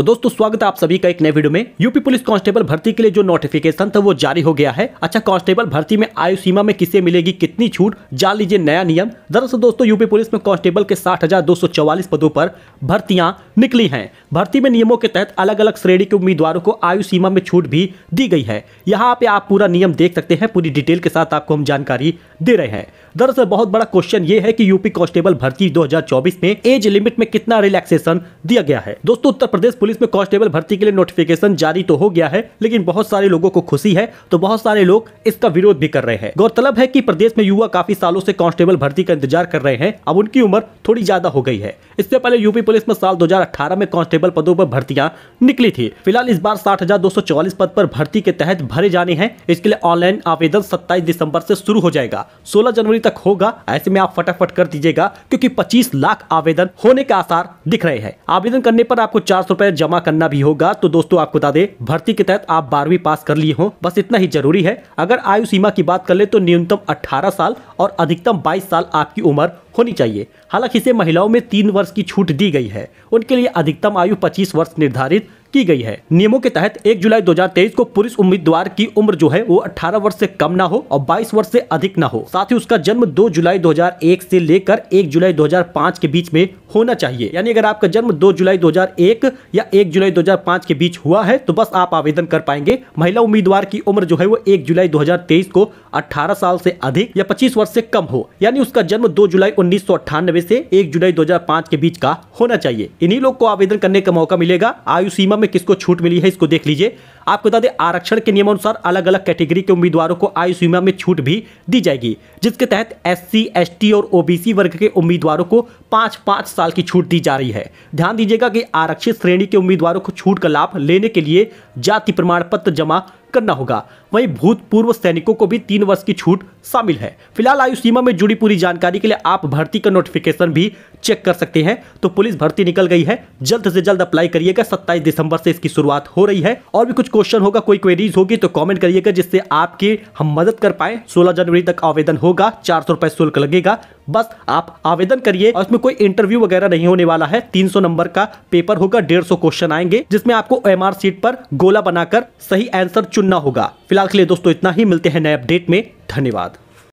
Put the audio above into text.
तो दोस्तों स्वागत है आप सभी का एक नए वीडियो में यूपी पुलिस कांस्टेबल भर्ती के लिए जो नोटिफिकेशन था वो जारी हो गया है अच्छा कांस्टेबल भर्ती में आयु सीमा में किसे मिलेगी कितनी छूट जान लीजिए नया नियम दरअसल दोस्तों यूपी पुलिस में कांस्टेबल के साठ पदों पर भर्तियां निकली हैं भर्ती में नियमों के तहत अलग अलग श्रेणी के उम्मीदवारों को आयु सीमा में छूट भी दी गई है यहाँ पे आप पूरा नियम देख सकते हैं पूरी डिटेल के साथ आपको हम जानकारी दे रहे हैं दरअसल बहुत बड़ा क्वेश्चन ये है कि यूपी कांस्टेबल भर्ती 2024 में एज लिमिट में कितना रिलैक्सेशन दिया गया है दोस्तों उत्तर प्रदेश पुलिस पुलिस में कांस्टेबल भर्ती के लिए नोटिफिकेशन जारी तो हो गया है लेकिन बहुत सारे लोगों को खुशी है तो बहुत सारे लोग इसका विरोध भी कर रहे हैं गौरतलब है की प्रदेश में युवा काफी सालों से कांस्टेबल भर्ती का इंतजार कर रहे हैं अब उनकी उम्र थोड़ी ज्यादा हो गई है इससे पहले यूपी पुलिस में साल दो में कांस्टेबल पदों पर भर्तियां निकली थी फिलहाल इस बार साठ पद पर भर्ती के तहत भरे जाने हैं इसके लिए ऑनलाइन आवेदन 27 दिसंबर से शुरू हो जाएगा 16 जनवरी तक होगा ऐसे में आप फटाफट कर दीजिएगा क्योंकि 25 लाख आवेदन होने के आसार दिख रहे हैं आवेदन करने पर आपको चार सौ रुपए जमा करना भी होगा तो दोस्तों आपको बता दें भर्ती के तहत आप बारहवीं पास कर लिए हो बस इतना ही जरूरी है अगर आयु सीमा की बात कर ले तो न्यूनतम अठारह साल और अधिकतम बाईस साल आपकी उम्र होनी चाहिए हालांकि इसे महिलाओं में तीन वर्ष की छूट दी गई है उनके लिए अधिकतम आयु पच्चीस वर्ष निर्धारित की गई है नियमों के तहत 1 जुलाई 2023 को पुरुष उम्मीदवार की उम्र जो है वो 18 वर्ष से कम ना हो और 22 वर्ष से अधिक ना हो साथ ही उसका जन्म 2 जुलाई 2001 से लेकर 1 जुलाई 2005 के बीच में होना चाहिए यानी अगर आपका जन्म 2 जुलाई 2001 या 1 जुलाई 2005 के बीच हुआ है तो बस आप आवेदन कर पाएंगे महिला उम्मीदवार की उम्र जो है वो एक जुलाई दो को अठारह साल से अधिक या पच्चीस वर्ष से कम हो यानी उसका जन्म दो जुलाई उन्नीस से एक जुलाई दो के बीच का होना चाहिए इन्हीं लोग को आवेदन करने का मौका मिलेगा आयु सीमा में किसको छूट मिली है इसको देख लीजिए आपको बता दें आरक्षण के नियमानुसार अलग अलग कैटेगरी के उम्मीदवारों को आयु सीमा में छूट भी दी जाएगी जिसके तहत एससी, एसटी और ओबीसी वर्ग के उम्मीदवारों को पाँच पाँच साल की छूट दी जा रही है ध्यान दीजिएगा कि आरक्षित श्रेणी के उम्मीदवारों को छूट का लाभ लेने के लिए जाति प्रमाण पत्र जमा करना होगा वहीं भूतपूर्व सैनिकों को भी तीन वर्ष की छूट शामिल है फिलहाल आयु सीमा में जुड़ी पूरी जानकारी के लिए आप भर्ती का नोटिफिकेशन भी चेक कर सकते हैं तो पुलिस भर्ती निकल गई है जल्द से जल्द अप्लाई करिएगा सत्ताईस दिसंबर से इसकी शुरुआत हो रही है और भी कुछ क्वेश्चन होगा कोई क्वेरीज होगी तो कॉमेंट करिएगा जिससे आपकी हम मदद कर पाए सोलह जनवरी तक आवेदन होगा चार सौ रुपए शुल्क लगेगा बस आप आवेदन करिए और इसमें कोई इंटरव्यू वगैरह नहीं होने वाला है 300 नंबर का पेपर होगा 150 क्वेश्चन आएंगे जिसमें आपको एम सीट पर गोला बनाकर सही आंसर चुनना होगा फिलहाल के लिए दोस्तों इतना ही मिलते हैं नए अपडेट में धन्यवाद